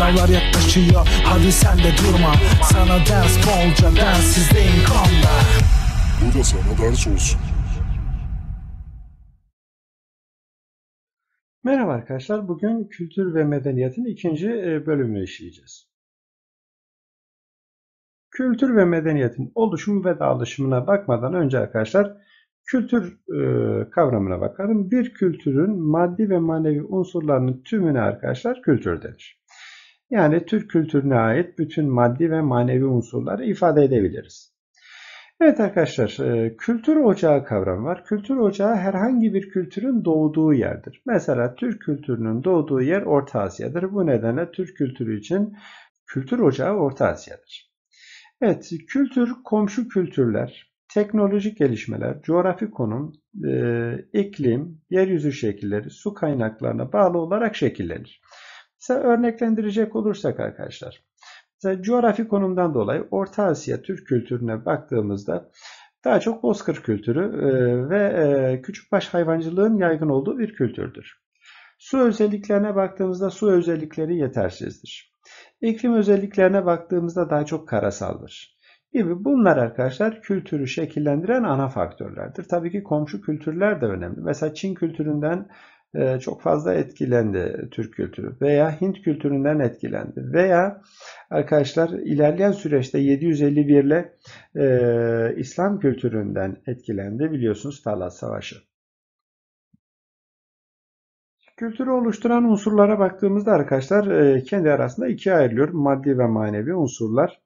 Sınavlar yaklaşıyor hadi sen de durma Sana ders bolca densizdeyim kanla Bu da sana ders olsun Merhaba arkadaşlar. Bugün kültür ve medeniyetin ikinci e, bölümünü işleyeceğiz. Kültür ve medeniyetin oluşumu ve dağılışımına bakmadan önce arkadaşlar kültür e, kavramına bakalım. Bir kültürün maddi ve manevi unsurlarının tümüne arkadaşlar kültür denir. Yani Türk kültürüne ait bütün maddi ve manevi unsurları ifade edebiliriz. Evet arkadaşlar, e, kültür ocağı kavramı var. Kültür ocağı herhangi bir kültürün doğduğu yerdir. Mesela Türk kültürünün doğduğu yer Orta Asya'dır. Bu nedenle Türk kültürü için kültür ocağı Orta Asya'dır. Evet, kültür, komşu kültürler, teknolojik gelişmeler, coğrafi konum, e, iklim, yeryüzü şekilleri, su kaynaklarına bağlı olarak şekillenir. Mesela örneklendirecek olursak arkadaşlar. Mesela coğrafi konumdan dolayı Orta Asya Türk kültürüne baktığımızda daha çok bozkır kültürü e, ve e, küçükbaş hayvancılığın yaygın olduğu bir kültürdür. Su özelliklerine baktığımızda su özellikleri yetersizdir. İklim özelliklerine baktığımızda daha çok karasaldır gibi bunlar arkadaşlar kültürü şekillendiren ana faktörlerdir. Tabii ki komşu kültürler de önemli. Mesela Çin kültüründen e, çok fazla etkilendi Türk kültürü veya Hint kültüründen etkilendi veya arkadaşlar ilerleyen süreçte 751 ile e, İslam kültüründen etkilendi biliyorsunuz Talat Savaşı. Kültürü oluşturan unsurlara baktığımızda arkadaşlar e, kendi arasında ikiye ayrılıyor maddi ve manevi unsurlar.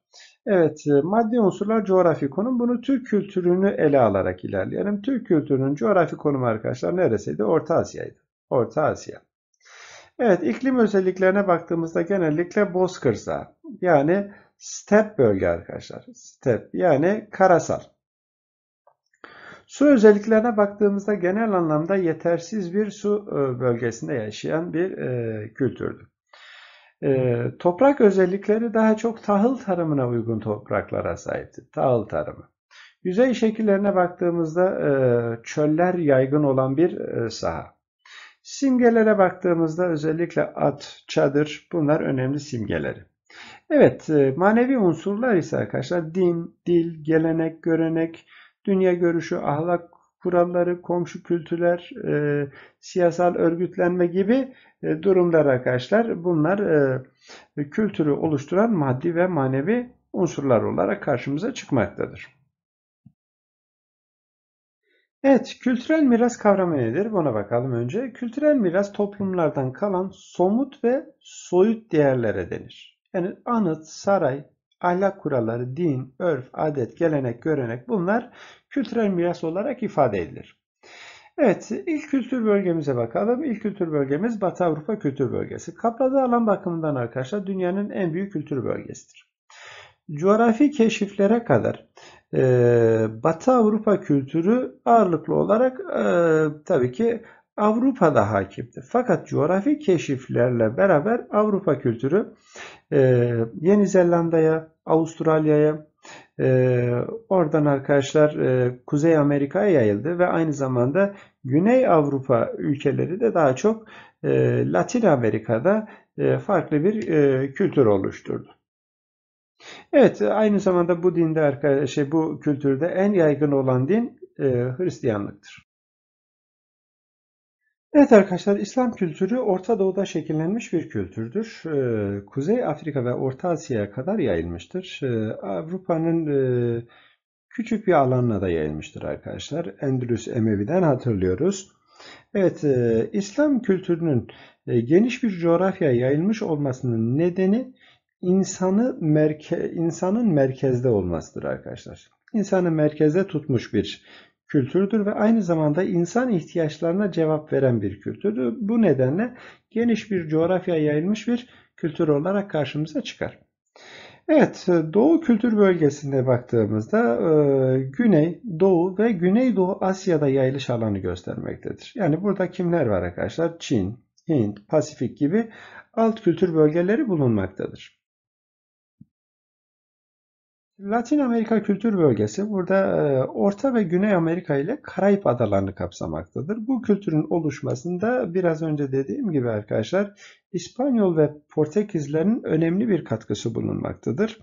Evet, e, maddi unsurlar coğrafi konum. Bunu Türk kültürünü ele alarak ilerleyelim. Türk kültürünün coğrafi konumu arkadaşlar neresiydi? Orta Asya'ydı. Orta Asya. Evet iklim özelliklerine baktığımızda genellikle bozkırsa yani step bölge arkadaşlar. Step yani karasal. Su özelliklerine baktığımızda genel anlamda yetersiz bir su e, bölgesinde yaşayan bir e, kültürdü. E, toprak özellikleri daha çok tahıl tarımına uygun topraklara sahipti. Tahıl tarımı. Yüzey şekillerine baktığımızda çöller yaygın olan bir e, saha. Simgelere baktığımızda özellikle at, çadır bunlar önemli simgeleri. Evet e, manevi unsurlar ise arkadaşlar din, dil, gelenek, görenek, dünya görüşü, ahlak kuralları, komşu kültürler, e, siyasal örgütlenme gibi e, durumlar arkadaşlar. Bunlar e, kültürü oluşturan maddi ve manevi unsurlar olarak karşımıza çıkmaktadır. Evet, kültürel miras kavramı nedir? Buna bakalım önce. Kültürel miras toplumlardan kalan somut ve soyut değerlere denir. Yani anıt, saray, ahlak kuralları, din, örf, adet, gelenek, görenek bunlar kültürel miras olarak ifade edilir. Evet, ilk kültür bölgemize bakalım. İlk kültür bölgemiz Batı Avrupa Kültür Bölgesi. Kapladığı alan bakımından arkadaşlar dünyanın en büyük kültür bölgesidir. Coğrafi keşiflere kadar e, Batı Avrupa kültürü ağırlıklı olarak e, tabii ki Avrupa'da hakimdi. Fakat coğrafi keşiflerle beraber Avrupa kültürü e, Yeni Zelanda'ya, Avustralya'ya, e, oradan arkadaşlar e, Kuzey Amerika'ya yayıldı ve aynı zamanda Güney Avrupa ülkeleri de daha çok e, Latin Amerika'da e, farklı bir e, kültür oluşturdu. Evet, aynı zamanda bu dinde arkadaşlar, şey, bu kültürde en yaygın olan din e, Hristiyanlıktır. Evet arkadaşlar, İslam kültürü Orta Doğu'da şekillenmiş bir kültürdür. E, Kuzey Afrika ve Orta Asya'ya kadar yayılmıştır. E, Avrupa'nın e, küçük bir alanına da yayılmıştır arkadaşlar. Endülüs Emevi'den hatırlıyoruz. Evet, e, İslam kültürünün e, geniş bir coğrafyaya yayılmış olmasının nedeni insanı merke, insanın merkezde olmasıdır arkadaşlar. İnsanı merkeze tutmuş bir kültürdür ve aynı zamanda insan ihtiyaçlarına cevap veren bir kültürdür. Bu nedenle geniş bir coğrafya yayılmış bir kültür olarak karşımıza çıkar. Evet, Doğu kültür bölgesine baktığımızda e, Güney, Doğu ve Güneydoğu Asya'da yayılış alanı göstermektedir. Yani burada kimler var arkadaşlar? Çin, Hint, Pasifik gibi alt kültür bölgeleri bulunmaktadır. Latin Amerika kültür bölgesi burada e, Orta ve Güney Amerika ile Karayip adalarını kapsamaktadır. Bu kültürün oluşmasında biraz önce dediğim gibi arkadaşlar İspanyol ve Portekizlerin önemli bir katkısı bulunmaktadır.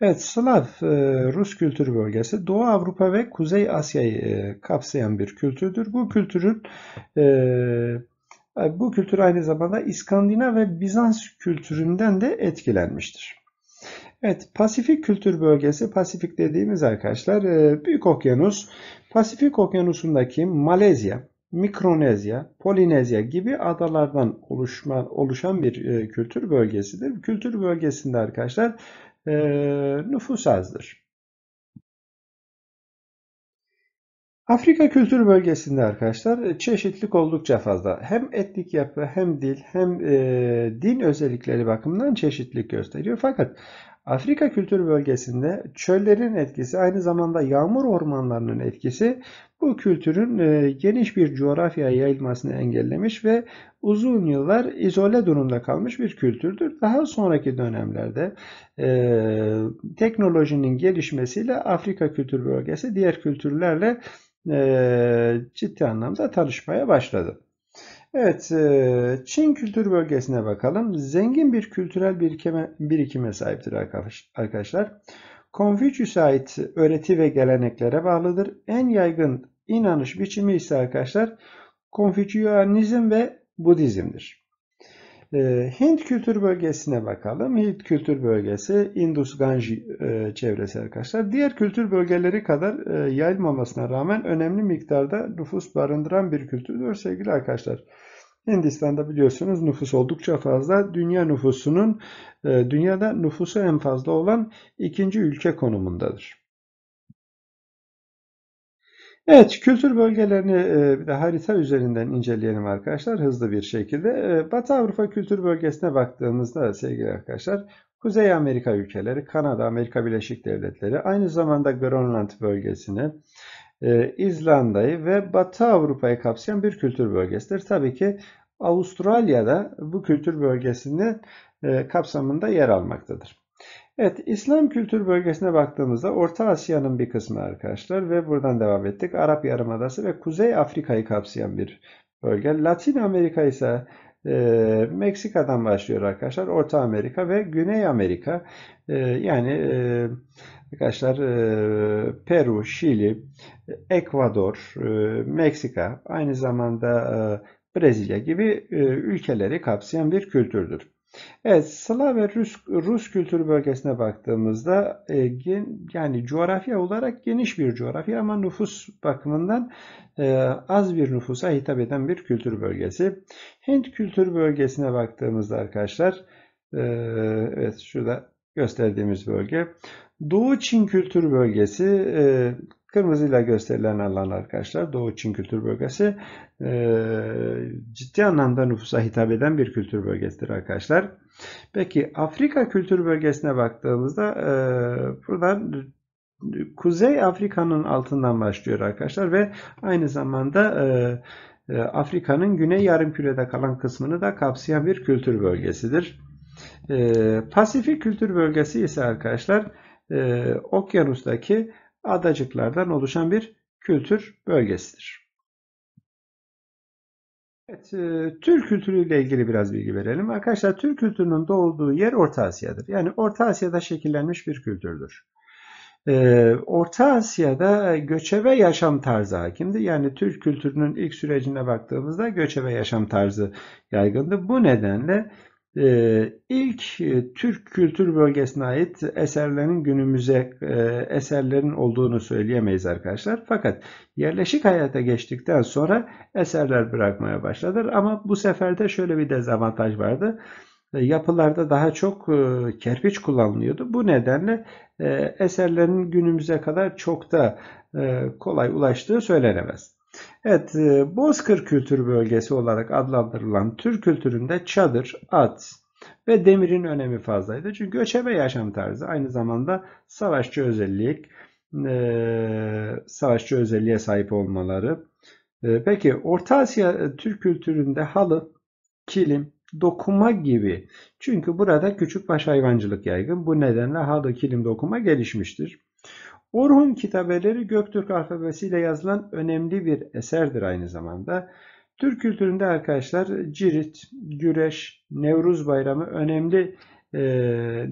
Evet Slav e, Rus kültür bölgesi Doğu Avrupa ve Kuzey Asya'yı e, kapsayan bir kültürdür. Bu kültürün bu kültür aynı zamanda İskandinav ve Bizans kültüründen de etkilenmiştir. Evet, Pasifik kültür bölgesi, Pasifik dediğimiz arkadaşlar e, Büyük Okyanus, Pasifik Okyanusu'ndaki Malezya, Mikronezya, Polinezya gibi adalardan oluşma, oluşan bir e, kültür bölgesidir. Kültür bölgesinde arkadaşlar e, nüfus azdır. Afrika kültür bölgesinde arkadaşlar e, çeşitlilik oldukça fazla. Hem etnik yapı hem dil hem e, din özellikleri bakımından çeşitlilik gösteriyor. Fakat Afrika kültür bölgesinde çöllerin etkisi aynı zamanda yağmur ormanlarının etkisi bu kültürün e, geniş bir coğrafya yayılmasını engellemiş ve uzun yıllar izole durumda kalmış bir kültürdür. Daha sonraki dönemlerde e, teknolojinin gelişmesiyle Afrika kültür bölgesi diğer kültürlerle e, ciddi anlamda tanışmaya başladı. Evet, e, Çin kültür bölgesine bakalım. Zengin bir kültürel birikime, birikime sahiptir arkadaşlar. Konfüçyüs'e ait öğreti ve geleneklere bağlıdır. En yaygın inanış biçimi ise arkadaşlar Konfüçyanizm ve Budizm'dir. Ee, Hint kültür bölgesine bakalım. Hint kültür bölgesi Indus Ganji e, çevresi arkadaşlar. Diğer kültür bölgeleri kadar e, yayılmamasına rağmen önemli miktarda nüfus barındıran bir kültürdür sevgili arkadaşlar. Hindistan'da biliyorsunuz nüfus oldukça fazla. Dünya nüfusunun e, dünyada nüfusu en fazla olan ikinci ülke konumundadır. Evet, kültür bölgelerini e, bir de harita üzerinden inceleyelim arkadaşlar hızlı bir şekilde. E, Batı Avrupa kültür bölgesine baktığımızda sevgili arkadaşlar, Kuzey Amerika ülkeleri, Kanada, Amerika Birleşik Devletleri, aynı zamanda Grönland bölgesini, e, İzlanda'yı ve Batı Avrupa'yı kapsayan bir kültür bölgesidir. Tabii ki Avustralya da bu kültür bölgesinin kapsamında yer almaktadır. Evet, İslam kültür bölgesine baktığımızda Orta Asya'nın bir kısmı arkadaşlar ve buradan devam ettik. Arap Yarımadası ve Kuzey Afrika'yı kapsayan bir bölge. Latin Amerika ise e, Meksika'dan başlıyor arkadaşlar. Orta Amerika ve Güney Amerika. E, yani e, arkadaşlar e, Peru, Şili, Ekvador, e, Meksika aynı zamanda e, Brezilya gibi e, ülkeleri kapsayan bir kültürdür. Evet, Slav ve Rus, Rus kültür bölgesine baktığımızda e, gen, yani coğrafya olarak geniş bir coğrafya ama nüfus bakımından e, az bir nüfusa hitap eden bir kültür bölgesi. Hint kültür bölgesine baktığımızda arkadaşlar, e, evet şurada gösterdiğimiz bölge. Doğu Çin kültür bölgesi e, Kırmızıyla gösterilen alan arkadaşlar Doğu Çin kültür bölgesi ee, ciddi anlamda nüfusa hitap eden bir kültür bölgesidir arkadaşlar. Peki Afrika kültür bölgesine baktığımızda e, buradan Kuzey Afrika'nın altından başlıyor arkadaşlar ve aynı zamanda e, e, Afrika'nın güney yarımkürede kalan kısmını da kapsayan bir kültür bölgesidir. Pasifik kültür bölgesi ise arkadaşlar okyanustaki adacıklardan oluşan bir kültür bölgesidir. Evet, e, Türk kültürüyle ilgili biraz bilgi verelim. Arkadaşlar Türk kültürünün doğduğu yer Orta Asya'dır. Yani Orta Asya'da şekillenmiş bir kültürdür. E, Orta Asya'da göçebe yaşam tarzı hakimdi. Yani Türk kültürünün ilk sürecine baktığımızda göçebe yaşam tarzı yaygındı. Bu nedenle ee, ilk e, Türk kültür bölgesine ait eserlerin günümüze e, eserlerin olduğunu söyleyemeyiz arkadaşlar. Fakat yerleşik hayata geçtikten sonra eserler bırakmaya başladılar. Ama bu sefer de şöyle bir dezavantaj vardı. E, yapılarda daha çok kerpiç kullanılıyordu. Bu nedenle eserlerin günümüze kadar çok da kolay ulaştığı söylenemez. Evet, e, Bozkır kültür bölgesi olarak adlandırılan Türk kültüründe çadır, at ve demirin önemi fazlaydı. Çünkü göçebe yaşam tarzı aynı zamanda savaşçı özellik, e, savaşçı özelliğe sahip olmaları. E, peki Orta Asya Türk kültüründe halı, kilim, dokuma gibi. Çünkü burada küçük baş hayvancılık yaygın. Bu nedenle halı, kilim, dokuma gelişmiştir. Orhun kitabeleri Göktürk alfabesiyle yazılan önemli bir eserdir aynı zamanda. Türk kültüründe arkadaşlar cirit, güreş, Nevruz Bayramı önemli e,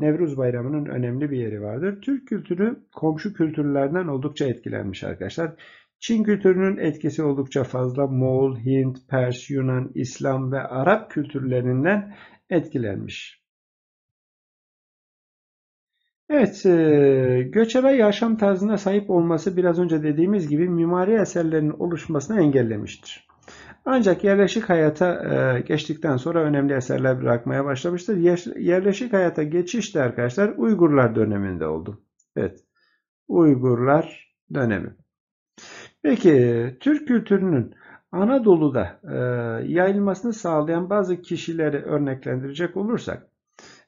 Nevruz Bayramı'nın önemli bir yeri vardır. Türk kültürü komşu kültürlerden oldukça etkilenmiş arkadaşlar. Çin kültürünün etkisi oldukça fazla Moğol, Hint, Pers, Yunan, İslam ve Arap kültürlerinden etkilenmiş. Evet, e, göçebe yaşam tarzına sahip olması biraz önce dediğimiz gibi mimari eserlerin oluşmasını engellemiştir. Ancak yerleşik hayata e, geçtikten sonra önemli eserler bırakmaya başlamıştır. Yerleşik hayata geçiş de arkadaşlar Uygurlar döneminde oldu. Evet, Uygurlar dönemi. Peki, Türk kültürünün Anadolu'da e, yayılmasını sağlayan bazı kişileri örneklendirecek olursak,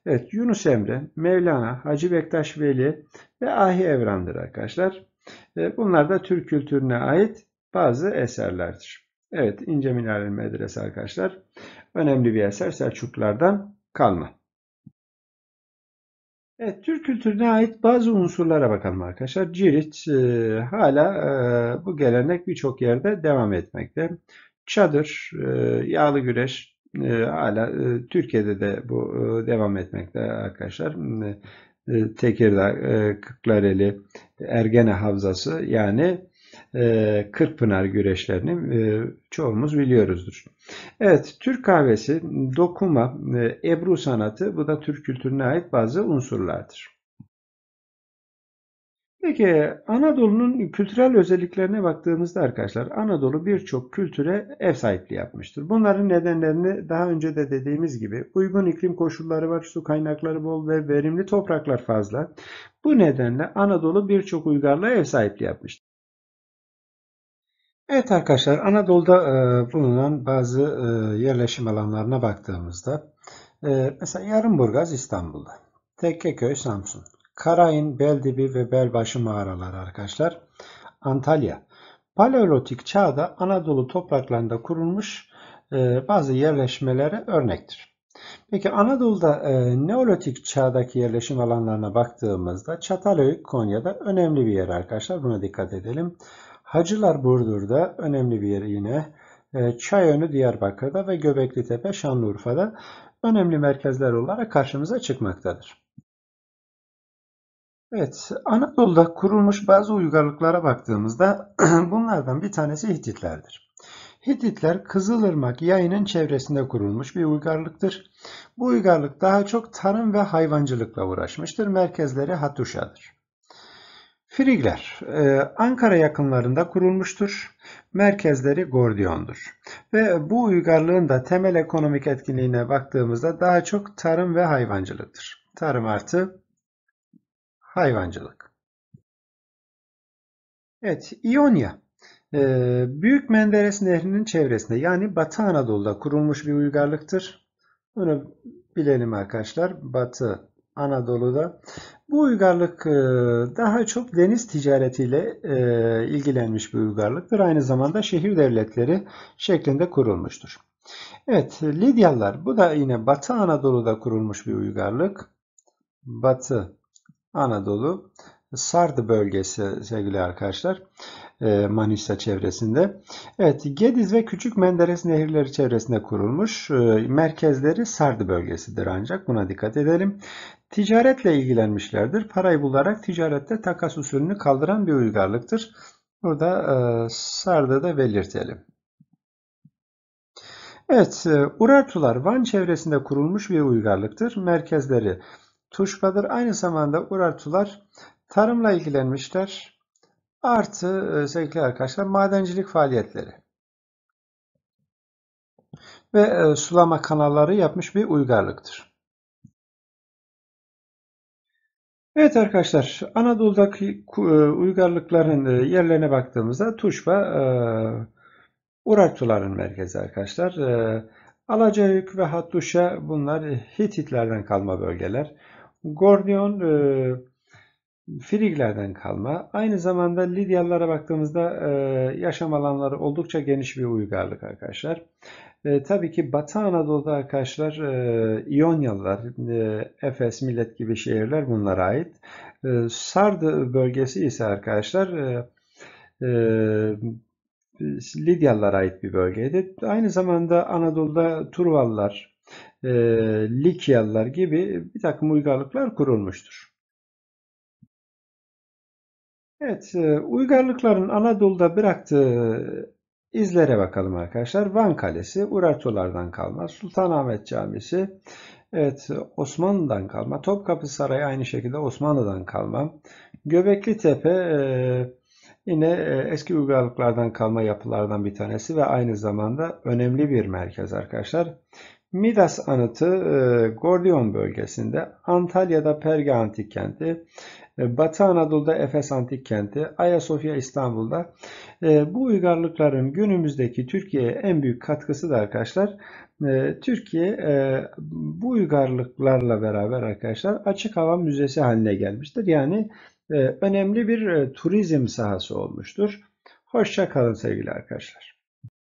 Evet Yunus Emre, Mevlana, Hacı Bektaş Veli ve Ahi Evran'dır arkadaşlar. Bunlar da Türk kültürüne ait bazı eserlerdir. Evet İnce Minarel Medrese arkadaşlar. Önemli bir eser Selçuklulardan kalma. Evet, Türk kültürüne ait bazı unsurlara bakalım arkadaşlar. Cirit e, hala e, bu gelenek birçok yerde devam etmekte. Çadır, e, yağlı güreş, ee, e, hala Türkiye'de de bu e, devam etmekte arkadaşlar. Ee, e, Tekirdağ, e, Kırklareli, Ergene Havzası yani e, Kırkpınar güreşlerini e, çoğumuz biliyoruzdur. Evet, Türk kahvesi, dokuma, e, ebru sanatı bu da Türk kültürüne ait bazı unsurlardır. Peki Anadolu'nun kültürel özelliklerine baktığımızda arkadaşlar Anadolu birçok kültüre ev sahipliği yapmıştır. Bunların nedenlerini daha önce de dediğimiz gibi uygun iklim koşulları var, su kaynakları bol ve verimli topraklar fazla. Bu nedenle Anadolu birçok uygarlığa ev sahipliği yapmıştır. Evet arkadaşlar Anadolu'da e, bulunan bazı e, yerleşim alanlarına baktığımızda e, mesela Yarımburgaz İstanbul'da, Tekkeköy Samsun, Karayın Beldibi ve Belbaşı mağaraları arkadaşlar. Antalya. Paleolitik çağda Anadolu topraklarında kurulmuş e, bazı yerleşmelere örnektir. Peki Anadolu'da e, Neolitik çağdaki yerleşim alanlarına baktığımızda Çatalhöyük Konya'da önemli bir yer arkadaşlar. Buna dikkat edelim. Hacılar Burdur'da önemli bir yer yine. E, Çayönü Diyarbakır'da ve Göbekli Tepe Şanlıurfa'da önemli merkezler olarak karşımıza çıkmaktadır. Evet, Anadolu'da kurulmuş bazı uygarlıklara baktığımızda bunlardan bir tanesi Hititlerdir. Hititler Kızılırmak yayının çevresinde kurulmuş bir uygarlıktır. Bu uygarlık daha çok tarım ve hayvancılıkla uğraşmıştır. Merkezleri Hatuşa'dır. Frigler e, Ankara yakınlarında kurulmuştur. Merkezleri Gordion'dur. Ve bu uygarlığın da temel ekonomik etkinliğine baktığımızda daha çok tarım ve hayvancılıktır. Tarım artı Hayvancılık. Evet, İonya. Ee, Büyük Menderes Nehri'nin çevresinde yani Batı Anadolu'da kurulmuş bir uygarlıktır. Bunu bilelim arkadaşlar. Batı Anadolu'da. Bu uygarlık e, daha çok deniz ticaretiyle e, ilgilenmiş bir uygarlıktır. Aynı zamanda şehir devletleri şeklinde kurulmuştur. Evet, Lidyalılar. Bu da yine Batı Anadolu'da kurulmuş bir uygarlık. Batı Anadolu Sardı bölgesi sevgili arkadaşlar. E, Manisa çevresinde. Evet Gediz ve Küçük Menderes nehirleri çevresinde kurulmuş. E, merkezleri Sardı bölgesidir ancak buna dikkat edelim. Ticaretle ilgilenmişlerdir. Parayı bularak ticarette takas usulünü kaldıran bir uygarlıktır. Burada e, Sardı da belirtelim. Evet, Urartular Van çevresinde kurulmuş bir uygarlıktır. Merkezleri Tuşbadır. Aynı zamanda Urartular tarımla ilgilenmişler. Artı e, sevgili arkadaşlar madencilik faaliyetleri. Ve e, sulama kanalları yapmış bir uygarlıktır. Evet arkadaşlar Anadolu'daki e, uygarlıkların e, yerlerine baktığımızda Tuşba e, Urartuların merkezi arkadaşlar. E, Alacayük ve Hattuşa bunlar Hititlerden kalma bölgeler. Gordion e, Friglerden kalma. Aynı zamanda Lidyalılara baktığımızda e, yaşam alanları oldukça geniş bir uygarlık arkadaşlar. E, tabii ki Batı Anadolu'da arkadaşlar e, İyonyalılar, e, Efes, Millet gibi şehirler bunlara ait. E, Sard bölgesi ise arkadaşlar e, e, Lidyalılara ait bir bölgeydi. Aynı zamanda Anadolu'da Turvalılar, e, Likyalılar gibi bir takım uygarlıklar kurulmuştur. Evet, e, uygarlıkların Anadolu'da bıraktığı izlere bakalım arkadaşlar. Van Kalesi, Urartulardan kalma, Sultanahmet Camisi, evet Osmanlı'dan kalma, Topkapı Sarayı aynı şekilde Osmanlı'dan kalma, Göbekli Tepe, e, Yine e, eski uygarlıklardan kalma yapılardan bir tanesi ve aynı zamanda önemli bir merkez arkadaşlar. Midas anıtı e, Gordion bölgesinde, Antalya'da Perge Antik Kenti, e, Batı Anadolu'da Efes Antik Kenti, Ayasofya İstanbul'da. E, bu uygarlıkların günümüzdeki Türkiye'ye en büyük katkısı da arkadaşlar e, Türkiye e, bu uygarlıklarla beraber arkadaşlar açık hava müzesi haline gelmiştir. Yani e, önemli bir e, turizm sahası olmuştur. Hoşça kalın sevgili arkadaşlar.